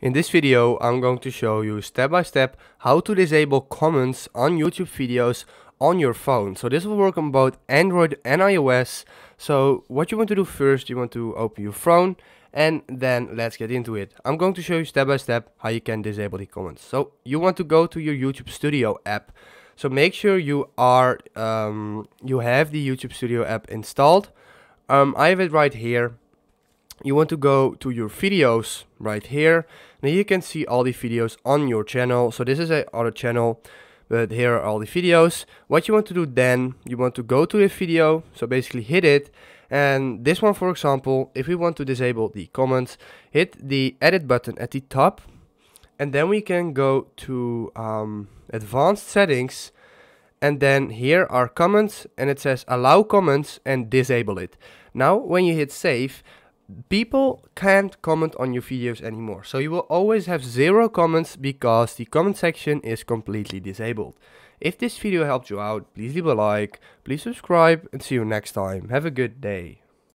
In this video I'm going to show you step by step how to disable comments on YouTube videos on your phone. So this will work on both Android and iOS. So what you want to do first, you want to open your phone and then let's get into it. I'm going to show you step by step how you can disable the comments. So you want to go to your YouTube Studio app. So make sure you are um, you have the YouTube Studio app installed. Um, I have it right here you want to go to your videos right here. Now you can see all the videos on your channel. So this is a other channel, but here are all the videos. What you want to do then, you want to go to a video. So basically hit it. And this one, for example, if we want to disable the comments, hit the edit button at the top. And then we can go to um, advanced settings and then here are comments and it says allow comments and disable it. Now when you hit save, people can't comment on your videos anymore. So you will always have zero comments because the comment section is completely disabled. If this video helped you out, please leave a like, please subscribe and see you next time. Have a good day.